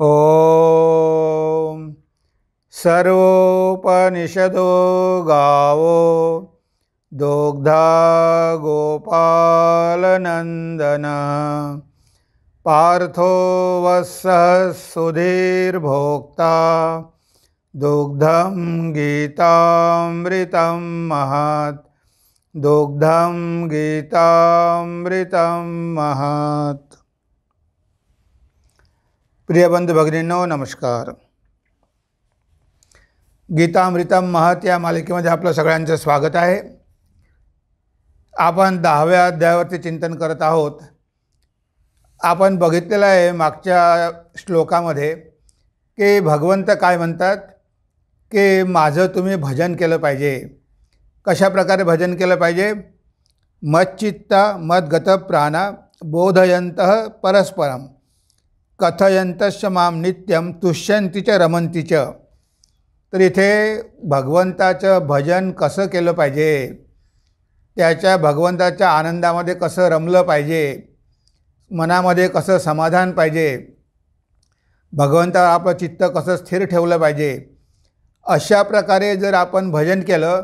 ॐ सर्वोपनिषदो गावो दोग्धा गोपालनन्दना पार्थो वत्सः सुधीर्भोक्ता दुग्धं गीतामृतं महात् दुग्धं गीतामृतं महात् बंधू भगिनींनो नमस्कार गीतामृतम महत या मालिकेमध्ये आपलं सगळ्यांचं स्वागत आहे आपण दहाव्या अध्यायावरती चिंतन करत आहोत आपण बघितलेलं आहे मागच्या श्लोकामध्ये की भगवंत काय म्हणतात की माझं तुम्ही भजन केलं पाहिजे कशाप्रकारे भजन केलं पाहिजे मच्चित्ता मद्गत प्राणा बोधयंत परस्परम कथयंतश्च माम नित्यम तुष्यंतीच रमंतीच तर इथे भगवंताचं भजन कसं केलं पाहिजे त्याच्या भगवंताच्या आनंदामध्ये कसं रमलं पाहिजे मनामध्ये कसं समाधान पाहिजे भगवंतावर आपलं चित्त कसं स्थिर ठेवलं पाहिजे अशा प्रकारे जर आपण भजन केलं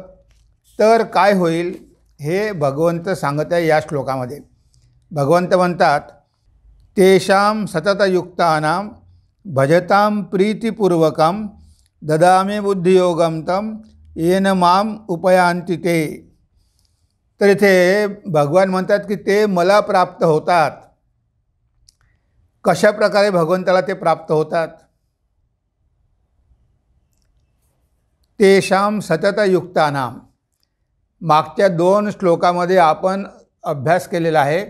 तर काय होईल हे भगवंत सांगत आहे या श्लोकामध्ये भगवंत म्हणतात तेषां सततयुक्तानां भजतां प्रीतिपूर्वकं ददामि बुद्धियोगं तं येन माम उपयांती ते तर इथे भगवान म्हणतात की ते मला प्राप्त होतात कशा प्रकारे भगवंताला ते प्राप्त होतात तेषां सततयुक्तानाम मागच्या दोन श्लोकामध्ये आपण अभ्यास केलेला आहे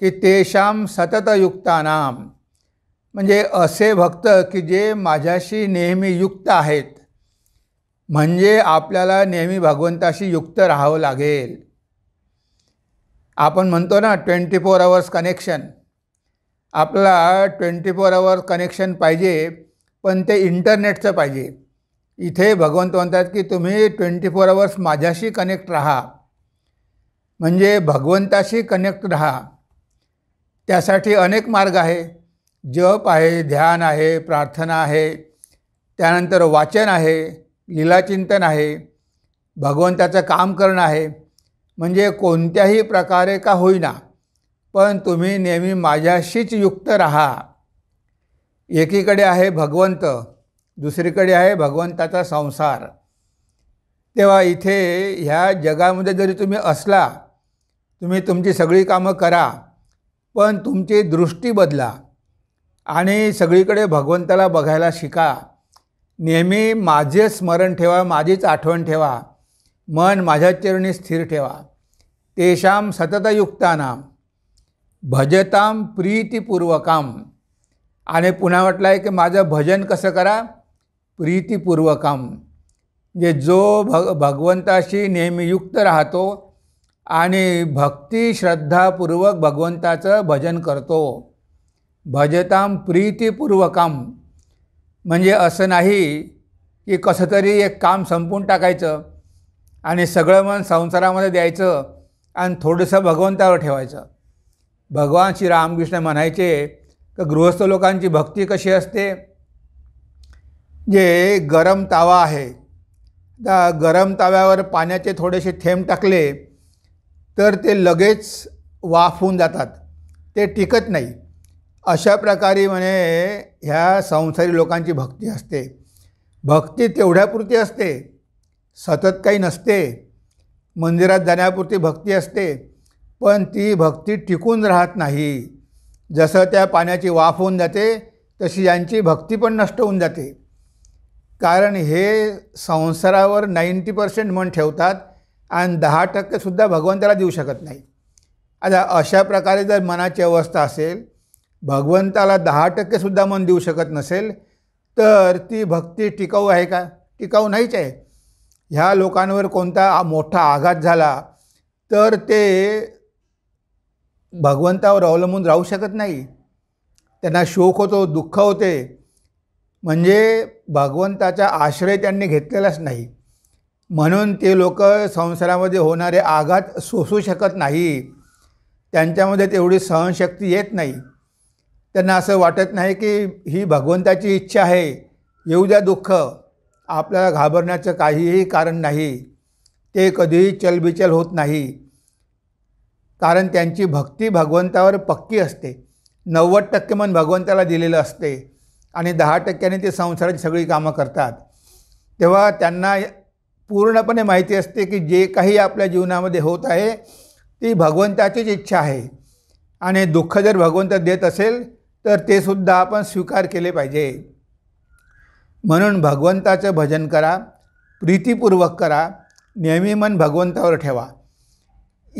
की तेषाम सततयुक्तानाम म्हणजे असे भक्त की जे माझ्याशी नेहमी युक्त आहेत म्हणजे आपल्याला नेहमी भगवंताशी युक्त राहावं लागेल आपण म्हणतो ना ट्वेंटी फोर अवर्स कनेक्शन आपला ट्वेंटी फोर आवर्स कनेक्शन पाहिजे पण ते इंटरनेटचं पाहिजे इथे भगवंत म्हणतात की तुम्ही ट्वेंटी फोर अवर्स माझ्याशी कनेक्ट राहा म्हणजे भगवंताशी कनेक्ट राहा त्यासाठी अनेक मार्ग आहे जप आहे ध्यान आहे प्रार्थना आहे त्यानंतर वाचन आहे लिलाचिंतन आहे भगवंताचं काम करणं आहे म्हणजे कोणत्याही प्रकारे का होईना पण तुम्ही नेहमी माझ्याशीच युक्त राहा एकीकडे आहे भगवंत दुसरीकडे आहे भगवंताचा संसार तेव्हा इथे ह्या जगामध्ये जरी तुम्ही असला तुम्ही तुमची सगळी कामं करा पण तुमची दृष्टी बदला आणि सगळीकडे भगवंताला बघायला शिका नेहमी माझे स्मरण ठेवा माझीच आठवण ठेवा मन माझ्या चरणी स्थिर ठेवा तेषाम सततयुक्ताना भजताम प्रीतिपूर्वकाम आणि पुन्हा म्हटलं आहे की माझं भजन कसं करा प्रीतिपूर्वकाम जे म्हणजे जो भग भगवंताशी नेहमी युक्त राहतो आणि भक्ती श्रद्धापूर्वक भगवंताचं भजन करतो भजताम प्रीतीपूर्वकम म्हणजे असं नाही की कसं तरी एक काम संपून टाकायचं आणि सगळं मन संसारामध्ये द्यायचं आणि थोडंसं भगवंतावर ठेवायचं भगवान श्री रामकृष्ण म्हणायचे तर गृहस्थ लोकांची भक्ती कशी असते जे गरम तावा आहे त्या गरम ताव्यावर पाण्याचे थोडेसे थेंब टाकले तर ते लगेच वाफ होऊन जातात ते टिकत नाही अशा प्रकारे म्हणे ह्या संसारी लोकांची भक्ती असते भक्ती तेवढ्यापुरती असते सतत काही नसते मंदिरात जाण्यापुरती भक्ती असते पण ती भक्ती टिकून राहत नाही जसं त्या पाण्याची वाफ होऊन जाते तशी यांची भक्ती पण नष्ट होऊन जाते कारण हे संसारावर नाईंटी पर्सेंट मन ठेवतात आणि दहा टक्केसुद्धा भगवंताला देऊ शकत नाही आता अशा प्रकारे जर मनाची अवस्था असेल भगवंताला दहा टक्केसुद्धा मन देऊ शकत नसेल तर ती भक्ती टिकाऊ आहे का टिकाऊ नाहीच आहे ह्या लोकांवर कोणता मोठा आघात झाला तर ते भगवंतावर अवलंबून राहू शकत नाही त्यांना शोक होतो दुःख होते म्हणजे भगवंताचा आश्रय त्यांनी घेतलेलाच नाही म्हणून ते लोक संसारामध्ये होणारे आघात सोसू शकत नाही त्यांच्यामध्ये तेवढी सहनशक्ती येत नाही त्यांना असं वाटत नाही की ही भगवंताची इच्छा आहे येऊ द्या दुःख आपल्याला घाबरण्याचं काहीही कारण नाही ते कधीही चलबिचल होत नाही कारण त्यांची भक्ती भगवंतावर पक्की असते नव्वद टक्के मन भगवंताला दिलेलं असते आणि दहा टक्क्याने ते संसाराची सगळी कामं करतात तेव्हा त्यांना पूर्णपणे माहिती असते की जे काही आपल्या जीवनामध्ये होत आहे ती भगवंताचीच इच्छा आहे आणि दुःख जर भगवंत देत असेल तर ते सुद्धा आपण स्वीकार केले पाहिजे म्हणून भगवंताचं भजन करा प्रीतीपूर्वक करा नेहमी मन भगवंतावर ठेवा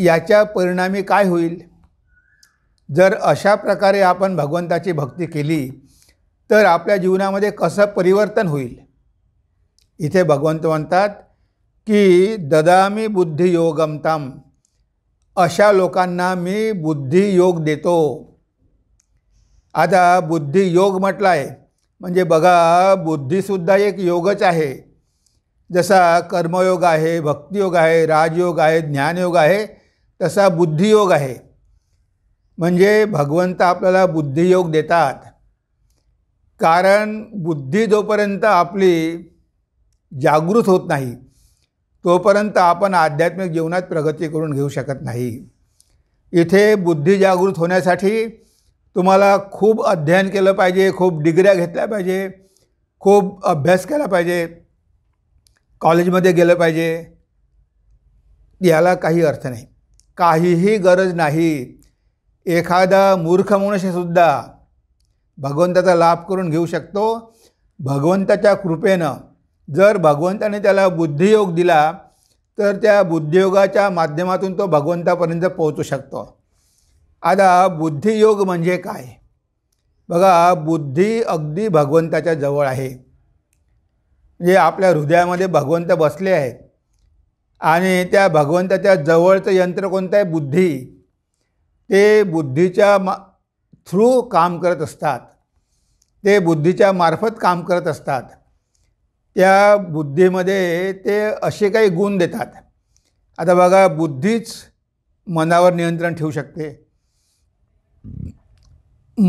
याच्या परिणामी काय होईल जर अशा प्रकारे आपण भगवंताची भक्ती केली तर आपल्या जीवनामध्ये कसं परिवर्तन होईल इथे भगवंत म्हणतात की ददामी बुद्धियोगम तम अशा लोकांना मी बुद्धियोग देतो आता बुद्धियोग म्हटला आहे म्हणजे बघा बुद्धीसुद्धा एक योगच आहे जसा कर्मयोग आहे भक्तियोग आहे राजयोग आहे ज्ञानयोग आहे तसा बुद्धियोग आहे म्हणजे भगवंत आपल्याला बुद्धियोग देतात कारण बुद्धी जोपर्यंत आपली जागृत होत नाही तोपर्यंत आपण आध्यात्मिक जीवनात प्रगती करून घेऊ शकत नाही इथे बुद्धी जागृत होण्यासाठी तुम्हाला खूप अध्ययन केलं पाहिजे खूप डिग्र्या घेतल्या पाहिजे खूप अभ्यास केला पाहिजे कॉलेजमध्ये गेलं पाहिजे याला काही अर्थ नाही काहीही गरज नाही एखादा मूर्ख मनुष्यसुद्धा भगवंताचा लाभ करून घेऊ शकतो भगवंताच्या कृपेनं जर भगवंताने त्याला बुद्धियोग दिला तर त्या बुद्धियोगाच्या माध्यमातून तो भगवंतापर्यंत पोहोचू शकतो आता बुद्धियोग म्हणजे काय बघा बुद्धी अगदी भगवंताच्या जवळ आहे जे म्हणजे आपल्या हृदयामध्ये भगवंत बसले आहेत आणि त्या भगवंताच्या जवळचं यंत्र कोणतं आहे बुद्धी ते बुद्धीच्या मा थ्रू काम करत असतात ते बुद्धीच्या मार्फत काम करत असतात त्या बुद्धीमध्ये ते असे काही गुण देतात आता बघा बुद्धीच मनावर नियंत्रण ठेवू शकते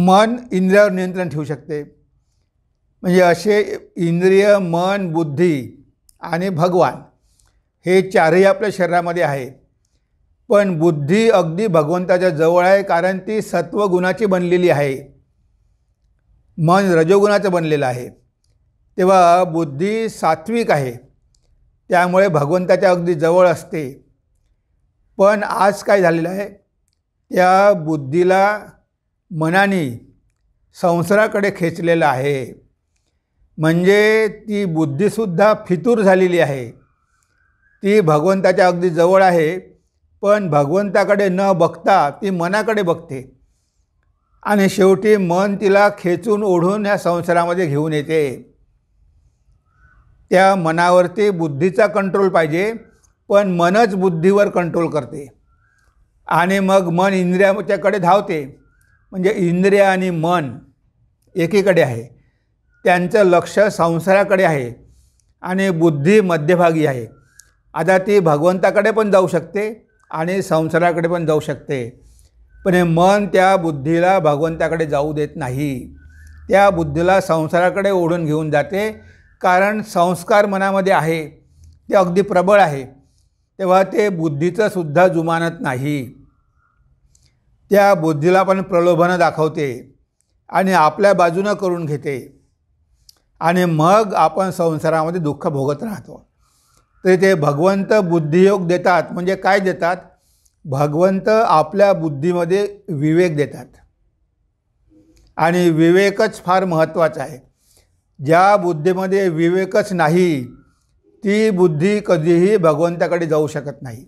मन इंद्रियावर नियंत्रण ठेवू शकते म्हणजे असे इंद्रिय मन बुद्धी आणि भगवान हे चारही आपल्या शरीरामध्ये आहे पण बुद्धी अगदी भगवंताच्या जवळ आहे कारण ती सत्वगुणाची बनलेली आहे मन रजोगुणाचं बनलेलं आहे तेव्हा बुद्धी सात्विक आहे त्यामुळे भगवंताच्या अगदी जवळ असते पण आज काय झालेलं आहे त्या बुद्धीला मनाने संसाराकडे खेचलेलं आहे म्हणजे ती बुद्धीसुद्धा फितूर झालेली आहे ती भगवंताच्या अगदी जवळ आहे पण भगवंताकडे न बघता ती मनाकडे बघते आणि शेवटी मन तिला खेचून ओढून या संसारामध्ये घेऊन येते त्या मनावरती बुद्धीचा कंट्रोल पाहिजे पण मनच बुद्धीवर कंट्रोल करते आणि मग मन इंद्रियाच्याकडे धावते म्हणजे इंद्रिय आणि मन एकीकडे आहे त्यांचं लक्ष संसाराकडे आहे आणि बुद्धी मध्यभागी आहे आता ती भगवंताकडे पण जाऊ शकते आणि संसाराकडे पण जाऊ शकते पण हे मन त्या बुद्धीला भगवंताकडे जाऊ देत नाही त्या बुद्धीला संसाराकडे ओढून घेऊन जाते कारण संस्कार मनामध्ये आहे ते अगदी प्रबळ आहे तेव्हा ते बुद्धीचं सुद्धा जुमानत नाही त्या बुद्धीला पण प्रलोभनं दाखवते आणि आपल्या बाजूनं करून घेते आणि मग आपण संसारामध्ये दुःख भोगत राहतो तरी ते भगवंत बुद्धियोग देतात म्हणजे काय देतात भगवंत आपल्या बुद्धीमध्ये विवेक देतात आणि विवेकच फार महत्त्वाचा आहे ज्या बुद्धीमध्ये विवेकच नाही ती बुद्धी कधीही भगवंताकडे जाऊ शकत नाही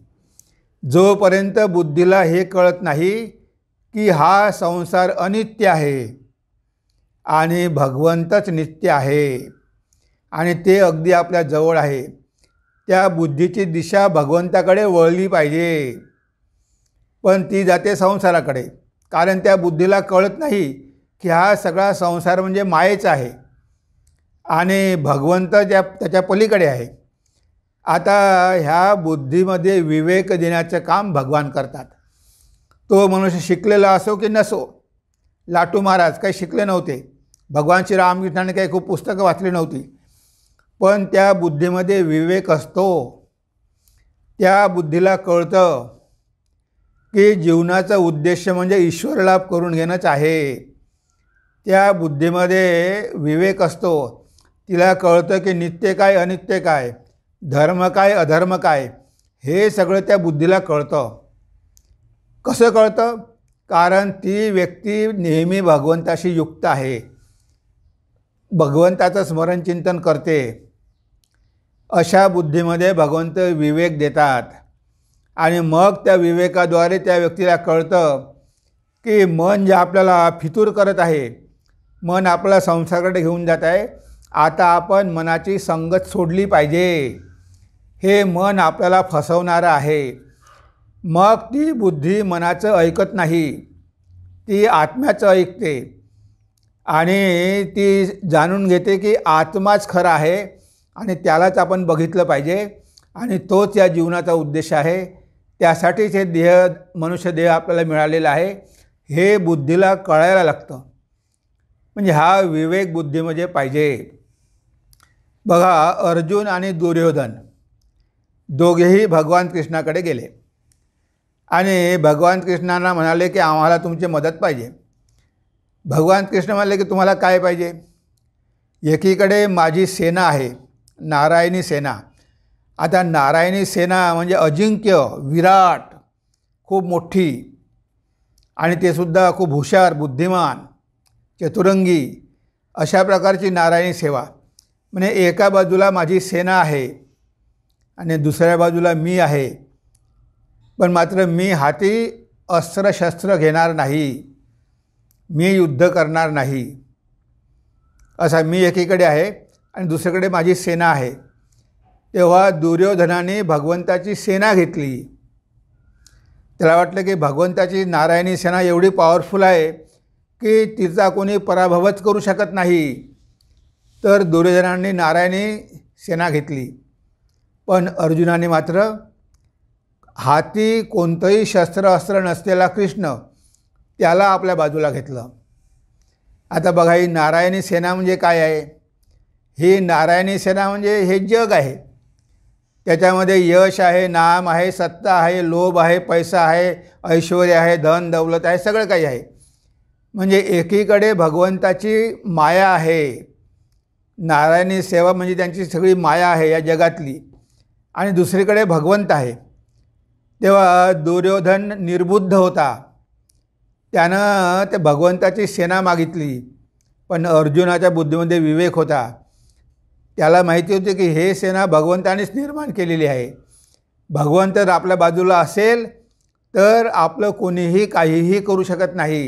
जोपर्यंत बुद्धीला हे कळत नाही की हा संसार अनित्य आहे आणि भगवंतच नित्य आहे आणि ते अगदी आपल्या जवळ आहे त्या बुद्धीची दिशा भगवंताकडे वळली पाहिजे पण ती जाते संसाराकडे कारण त्या बुद्धीला कळत नाही की हा सगळा संसार म्हणजे मायेच आहे आणि भगवंत ज्या त्याच्या पलीकडे आहे आता ह्या बुद्धीमध्ये विवेक देण्याचं काम भगवान करतात तो मनुष्य शिकलेला असो की नसो लाटू महाराज काही शिकले नव्हते भगवान श्री रामकृष्णाने काही खूप पुस्तकं वाचली नव्हती पण त्या बुद्धीमध्ये विवेक असतो त्या बुद्धीला कळतं की जीवनाचा उद्देश म्हणजे ईश्वरलाभ करून घेणंच आहे त्या बुद्धीमध्ये विवेक असतो तिला कळतं की नित्य काय अनित्य काय धर्म काय अधर्म काय हे सगळं त्या बुद्धीला कळतं कसं कळतं कारण ती व्यक्ती नेहमी भगवंताशी युक्त आहे भगवंताचं चिंतन करते अशा बुद्धीमध्ये भगवंत विवेक देतात आणि मग त्या विवेकाद्वारे त्या व्यक्तीला कळतं की मन जे आपल्याला फितूर करत आहे मन आपल्याला संसाराकडे घेऊन जात आहे आता आपण मनाची संगत सोडली पाहिजे हे मन आपल्याला फसवणारं आहे मग ती बुद्धी मनाचं ऐकत नाही ती आत्म्याचं ऐकते आणि ती जाणून घेते की आत्माच खरा आहे आणि त्यालाच आपण बघितलं पाहिजे आणि तोच या जीवनाचा उद्देश आहे त्यासाठीच हे देह मनुष्य देह आपल्याला मिळालेलं आहे हे बुद्धीला कळायला लागतं म्हणजे हा विवेक बुद्धीमध्ये म्हणजे पाहिजे बघा अर्जुन आणि दुर्योधन दोघेही भगवान कृष्णाकडे गेले आणि भगवान कृष्णांना म्हणाले की आम्हाला तुमची मदत पाहिजे भगवान कृष्ण म्हणाले की तुम्हाला काय पाहिजे एकीकडे माझी सेना आहे नारायणी सेना आता नारायणी सेना म्हणजे अजिंक्य विराट खूप मोठी आणि ते सुद्धा खूप हुशार बुद्धिमान चतुरंगी अशा प्रकारची नारायणी सेवा म्हणजे एका बाजूला माझी सेना आहे आणि दुसऱ्या बाजूला मी आहे पण मात्र मी हाती अस्त्रशस्त्र घेणार नाही मी युद्ध करणार नाही असा मी एकीकडे आहे आणि दुसरीकडे माझी सेना आहे तेव्हा दुर्योधनाने भगवंताची सेना घेतली त्याला वाटलं की भगवंताची नारायणी सेना एवढी पॉवरफुल आहे की तिचा कोणी पराभवच करू शकत नाही तर दुर्योधनाने नारायणी सेना घेतली पण अर्जुनाने मात्र हाती कोणतंही शस्त्र अस्त्र नसलेला कृष्ण त्याला आपल्या बाजूला घेतलं आता बघा ही नारायणी सेना म्हणजे काय आहे ही नारायणी सेना म्हणजे हे जग आहे त्याच्यामध्ये यश आहे नाम आहे सत्ता आहे लोभ आहे पैसा आहे ऐश्वर आहे धन दौलत आहे सगळं काही आहे म्हणजे एकीकडे भगवंताची माया आहे नारायणी सेवा म्हणजे त्यांची सगळी माया आहे या जगातली आणि दुसरीकडे भगवंत आहे तेव्हा दुर्योधन निर्बुद्ध होता त्यानं ते भगवंताची सेना मागितली पण अर्जुनाच्या बुद्धीमध्ये विवेक होता त्याला माहिती होती की हे सेना भगवंतानेच निर्माण केलेली आहे भगवंत जर आपल्या बाजूला असेल तर आपलं कोणीही काहीही करू शकत नाही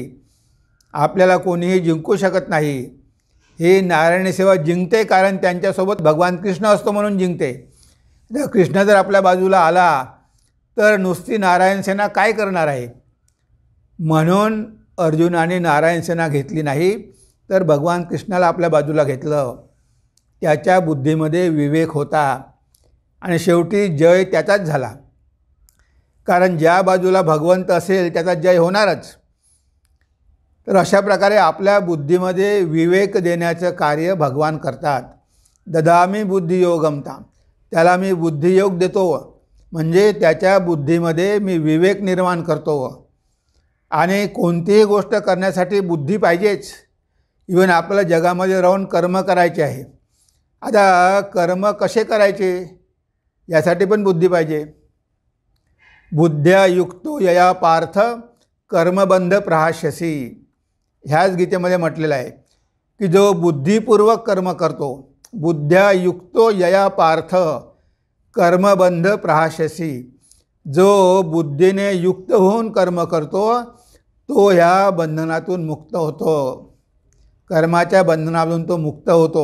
आपल्याला कोणीही जिंकू शकत नाही ही नारायणी सेवा जिंकते कारण त्यांच्यासोबत भगवान कृष्ण असतो म्हणून जिंकते जर कृष्ण जर आपल्या बाजूला आला तर नुसती नारायण सेना काय करणार आहे म्हणून अर्जुनाने नारायण सेना घेतली नाही तर भगवान कृष्णाला आपल्या बाजूला घेतलं त्याच्या बुद्धीमध्ये विवेक होता आणि शेवटी जय त्याचाच झाला कारण ज्या बाजूला भगवंत असेल त्याचा जय होणारच तर अशा प्रकारे आपल्या बुद्धीमध्ये विवेक देण्याचं कार्य भगवान करतात ददामी बुद्धियोगमता त्याला मी बुद्धियोग देतो म्हणजे त्याच्या बुद्धीमध्ये मी विवेक निर्माण करतो आणि कोणतीही गोष्ट करण्यासाठी बुद्धी पाहिजेच इवन आपल्याला जगामध्ये राहून कर्म करायचे आहे आता कर्म कसे करायचे यासाठी पण बुद्धी पाहिजे बुद्ध्या युक्तो यया पार्थ कर्मबंध प्रहाशसी ह्याच गीतेमध्ये म्हटलेलं आहे की जो बुद्धिपूर्वक कर्म करतो बुद्ध्या युक्तो यया पार्थ कर्मबंध प्रहाशसी जो बुद्धीने युक्त होऊन कर्म करतो तो ह्या बंधनातून मुक्त होतो कर्माच्या बंधनातून तो मुक्त होतो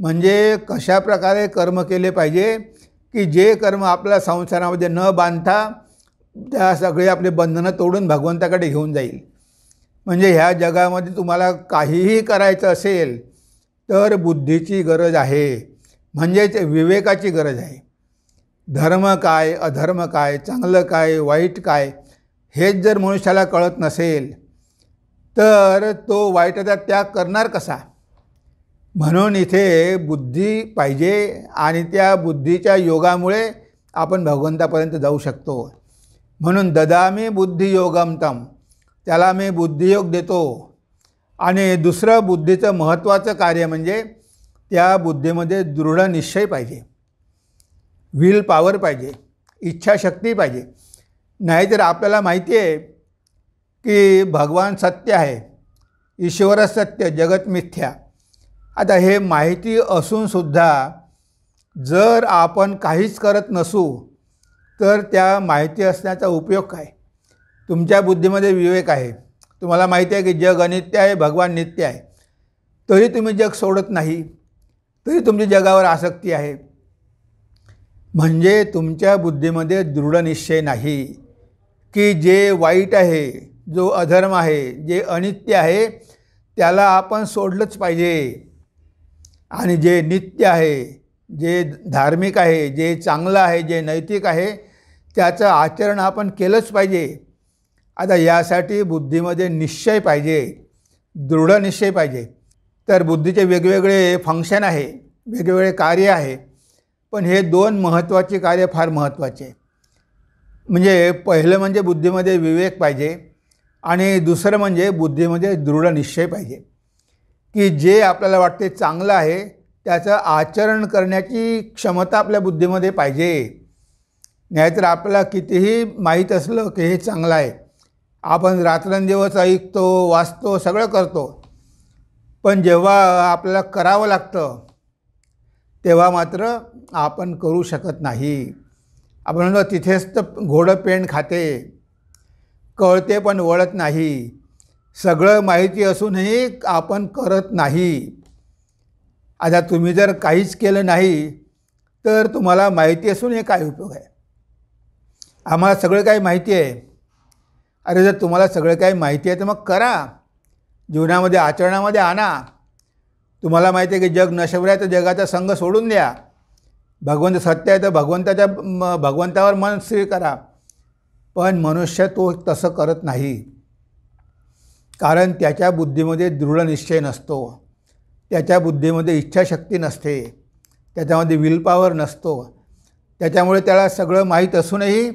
म्हणजे कशा प्रकारे कर्म केले पाहिजे की जे कर्म आपल्या संसारामध्ये न बांधता त्या सगळे आपले बंधनं तोडून भगवंताकडे घेऊन जाईल म्हणजे ह्या जगामध्ये तुम्हाला काहीही करायचं असेल तर बुद्धीची गरज आहे म्हणजेच विवेकाची गरज आहे धर्म काय अधर्म काय चांगलं काय वाईट काय हेच जर मनुष्याला कळत नसेल तर तो वाईटाचा त्याग करणार कसा म्हणून इथे बुद्धी पाहिजे आणि त्या बुद्धीच्या योगामुळे आपण भगवंतापर्यंत जाऊ शकतो म्हणून ददामी बुद्धियोगमतम त्याला मी बुद्धियोग देतो आणि दुसरं बुद्धीचं महत्त्वाचं कार्य म्हणजे त्या बुद्धीमध्ये दृढ निश्चय पाहिजे विल पॉवर पाहिजे इच्छाशक्ती पाहिजे नाहीतर आपल्याला माहिती आहे की भगवान सत्य आहे ईश्वर सत्य जगत मिथ्या आता हे माहिती असूनसुद्धा जर आपण काहीच करत नसू तर त्या माहिती असण्याचा उपयोग काय तुमच्या बुद्धीमध्ये विवेक आहे तुम्हाला माहिती आहे की जग अनित्य आहे भगवान नित्य आहे तरी तुम्ही जग सोडत नाही तरी तुमची जगावर आसक्ती आहे म्हणजे तुमच्या बुद्धीमध्ये दृढ निश्चय नाही की जे वाईट आहे जो अधर्म आहे जे अनित्य आहे त्याला आपण सोडलंच पाहिजे आणि जे नित्य आहे जे धार्मिक आहे जे चांगलं आहे जे नैतिक आहे त्याचं आचरण आपण केलंच पाहिजे आता यासाठी बुद्धीमध्ये निश्चय पाहिजे दृढ निश्चय पाहिजे तर बुद्धीचे वेगवेगळे फंक्शन आहे वेगवेगळे कार्य आहे पण हे दोन महत्त्वाचे कार्य फार महत्त्वाचे म्हणजे पहिलं म्हणजे बुद्धीमध्ये विवेक पाहिजे आणि दुसरं म्हणजे बुद्धीमध्ये दृढ निश्चय पाहिजे की जे आपल्याला वाटते चांगलं आहे त्याचं आचरण करण्याची क्षमता आपल्या बुद्धीमध्ये पाहिजे नाहीतर आपल्याला कितीही माहीत असलं की हे चांगलं आहे आपण रात्रंदिवस ऐकतो वाचतो सगळं करतो पण जेव्हा आपल्याला करावं लागतं तेव्हा मात्र आपण करू शकत नाही आपण म्हणतो तिथेच तर घोडं पेंड खाते कळते पण वळत नाही सगळं माहिती असूनही आपण करत नाही आता तुम्ही जर काहीच केलं नाही तर तुम्हाला माहिती असून हे काय उपयोग आहे आम्हाला सगळं काही माहिती आहे अरे जर तुम्हाला सगळं काही माहिती आहे तर मग करा जीवनामध्ये आचरणामध्ये आणा तुम्हाला माहिती आहे की जग नशवर आहे तर जगाचा संघ सोडून द्या भगवंत सत्य आहे तर भगवंताच्या भगवंतावर मन स्थिर करा पण मनुष्य तो तसं करत नाही कारण त्याच्या बुद्धीमध्ये दृढ निश्चय नसतो त्याच्या बुद्धीमध्ये इच्छाशक्ती नसते त्याच्यामध्ये विलपावर नसतो त्याच्यामुळे त्याला सगळं माहीत असूनही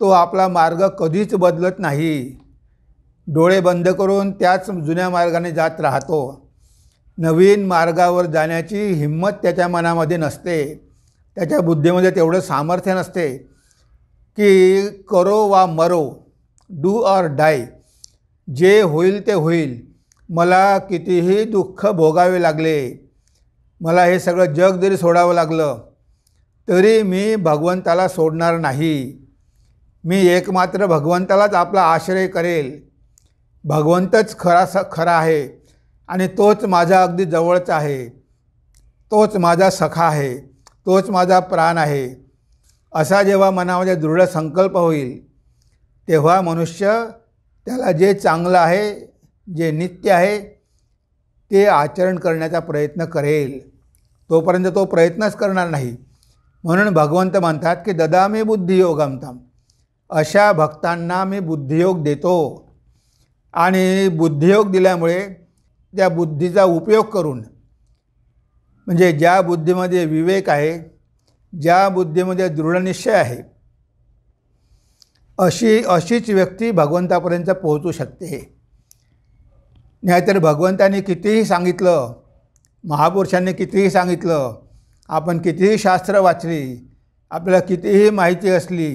तो आपला मार्ग कधीच बदलत नाही डोळे बंद करून त्याच जुन्या मार्गाने जात राहतो नवीन मार्गावर जाण्याची हिंमत त्याच्या मनामध्ये नसते त्याच्या बुद्धीमध्ये तेवढं सामर्थ्य नसते की करो वा मरो डू ऑर डाय जे होईल ते होईल मला कितीही दुःख भोगावे लागले मला हे सगळं जग जरी सोडावं लागलं तरी मी भगवंताला सोडणार नाही मी एकमात्र भगवंतालाच आपला आश्रय करेल भगवंतच खरा स खरा आहे आणि तोच माझा अगदी जवळचा आहे तोच माझा सखा आहे तोच माझा प्राण आहे असा जेव्हा मनामध्ये दृढ संकल्प होईल तेव्हा मनुष्य त्याला जे चांगलं आहे जे नित्य आहे ते आचरण करण्याचा प्रयत्न करेल तोपर्यंत तो प्रयत्नच करणार नाही म्हणून भगवंत म्हणतात की ददामी बुद्धियोगमताम अशा भक्तांना मी बुद्धियोग देतो आणि बुद्धियोग दिल्यामुळे त्या बुद्धीचा उपयोग करून म्हणजे ज्या बुद्धीमध्ये विवेक आहे ज्या बुद्धीमध्ये दृढनिश्चय आहे अशी अशीच व्यक्ती भगवंतापर्यंत पोहोचू शकते नाहीतर भगवंताने कितीही सांगितलं महापुरुषांनी कितीही सांगितलं आपण कितीही शास्त्र वाचली आपल्याला कितीही माहिती असली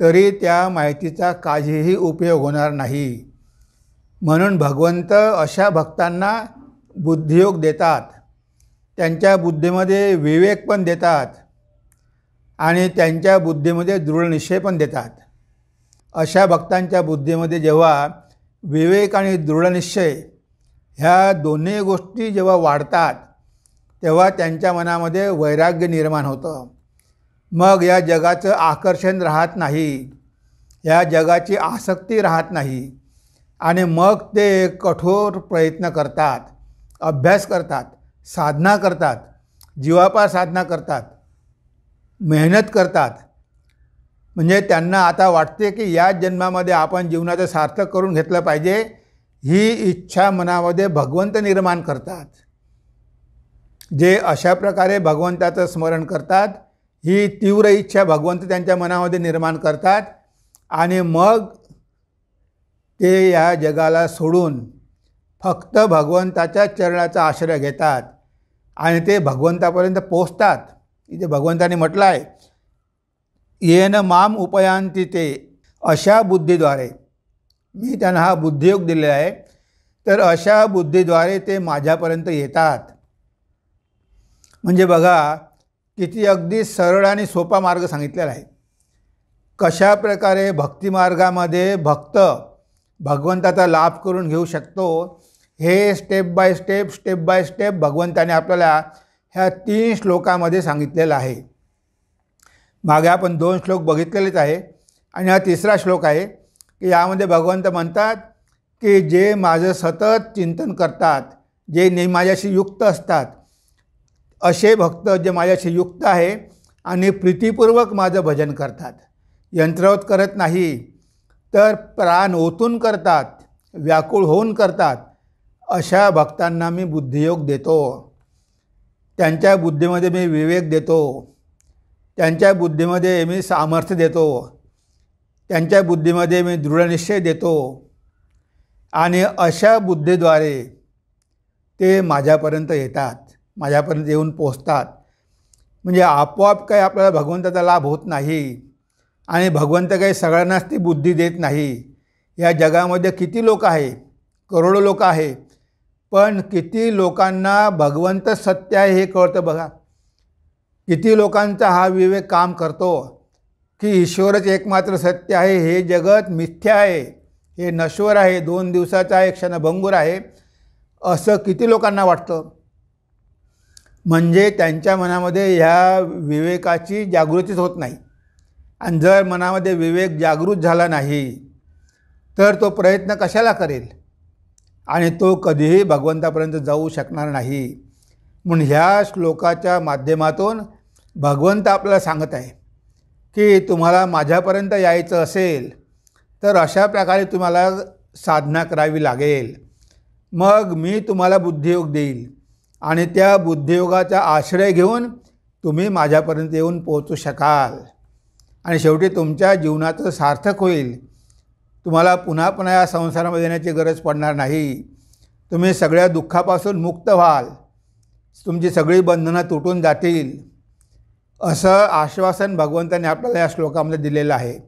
तरी त्या माहितीचा काहीही उपयोग होणार नाही म्हणून भगवंत अशा भक्तांना बुद्धियोग देतात त्यांच्या बुद्धीमध्ये विवेक पण देतात आणि त्यांच्या बुद्धीमध्ये दृढनिश्चय पण देतात अशा भक्तांच्या बुद्धीमध्ये जेव्हा विवेक आणि दृढनिश्चय ह्या दोन्ही गोष्टी जेव्हा वाढतात तेव्हा त्यांच्या मनामध्ये वैराग्य निर्माण होतं मग या जगाचं आकर्षण राहत नाही या जगाची आसक्ती राहत नाही आणि मग ते कठोर प्रयत्न करतात अभ्यास करतात साधना करतात जीवापार साधना करतात मेहनत करतात म्हणजे त्यांना आता वाटते की या जन्मामध्ये आपण जीवनाचं सार्थक करून घेतलं पाहिजे ही इच्छा मनामध्ये भगवंत निर्माण करतात जे अशा प्रकारे भगवंताचं स्मरण करतात ही तीव्र इच्छा भगवंत त्यांच्या मनामध्ये निर्माण करतात आणि मग ते या जगाला सोडून फक्त भगवंताच्या चरणाचा आश्रय घेतात आणि ते भगवंतापर्यंत पोचतात इथे भगवंताने म्हटलं आहे येन माम उपयांती ते अशा बुद्धीद्वारे मी त्यांना हा बुद्धियोग दिलेला आहे तर अशा बुद्धीद्वारे ते माझ्यापर्यंत येतात म्हणजे बघा किती अगदी सरळ आणि सोपा मार्ग सांगितलेला आहे कशा प्रकारे भक्तिमार्गामध्ये भक्त भगवंताचा लाभ करून घेऊ शकतो हे step by step step by step भगवंताने आपल्याला ह्या तीन श्लोकामध्ये सांगितलेलं आहे मागे आपण दोन श्लोक बघितलेलेच आहे आणि हा तिसरा श्लोक आहे की यामध्ये भगवंत म्हणतात की जे माझं सतत चिंतन करतात जे ने माझ्याशी युक्त असतात असे भक्त जे माझ्याशी युक्त आहे आणि प्रीतीपूर्वक माझं भजन करतात यंत्रवत करत नाही तर प्राण ओतून करतात व्याकुळ होऊन करतात अशा भक्तांना मी बुद्धियोग देतो त्यांच्या बुद्धीमध्ये मी विवेक देतो त्यांच्या बुद्धीमध्ये मी सामर्थ्य देतो त्यांच्या बुद्धीमध्ये मी दृढनिश्चय देतो आणि अशा बुद्धीद्वारे ते माझ्यापर्यंत येतात माझ्यापर्यंत येऊन पोचतात म्हणजे आपोआप काही आपल्याला भगवंताचा लाभ होत नाही आणि भगवंत काही सगळ्यांनाच ती बुद्धी देत नाही या जगामध्ये किती लोक आहे करोडो लोक आहे पण किती लोकांना भगवंत सत्य आहे हे कळतं बघा किती लोकांचा हा विवेक काम करतो की ईश्वरच एकमात्र सत्य आहे हे जगत मिथ्या आहे हे नश्वर आहे दोन दिवसाचा आहे क्षणभंगूर आहे असं किती लोकांना वाटतं म्हणजे त्यांच्या मनामध्ये ह्या विवेकाची जागृतीच होत नाही आणि जर मनामध्ये विवेक जागृत झाला नाही तर तो प्रयत्न कशाला करेल आणि तो कधीही भगवंतापर्यंत जाऊ शकणार नाही म्हणून ह्या श्लोकाच्या माध्यमातून भगवंत आपल्याला सांगत आहे की तुम्हाला माझ्यापर्यंत यायचं असेल तर अशा प्रकारे तुम्हाला साधना करावी लागेल मग मी तुम्हाला बुद्धियोग देईल आणि त्या बुद्धियोगाचा आश्रय घेऊन तुम्ही माझ्यापर्यंत येऊन पोहोचू शकाल आणि शेवटी तुमच्या जीवनाचं सार्थक होईल तुम्हाला पुन्हा पुन्हा या संसारामध्ये येण्याची गरज पडणार नाही तुम्ही सगळ्या दुःखापासून मुक्त व्हाल तुमची सगळी बंधनं तुटून जातील असं आश्वासन भगवंताने आपल्याला या श्लोकामध्ये दिलेलं आहे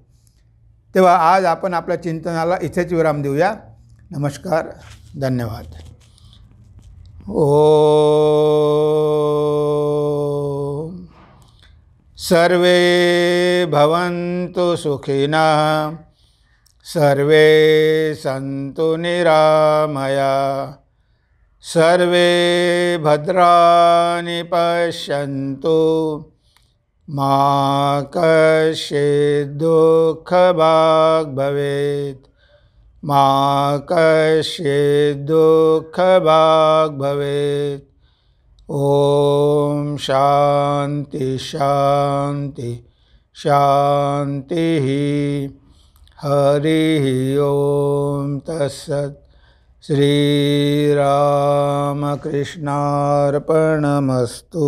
तेव्हा आज आपण आपल्या चिंतनाला इथेच विराम देऊया नमस्कार धन्यवाद ॐ सर्वे भवन्तु सुखिनः सर्वे सन्तु निरामया सर्वे भद्राणि पश्यन्तु मा कश्चिद् दुःखभाग् भवेत् मा कश्चित् दुःखभाग् भवेत् ॐ शान्ति शान्ति शान्तिः हरिः ॐ तत्सत् श्रीरामकृष्णार्पणमस्तु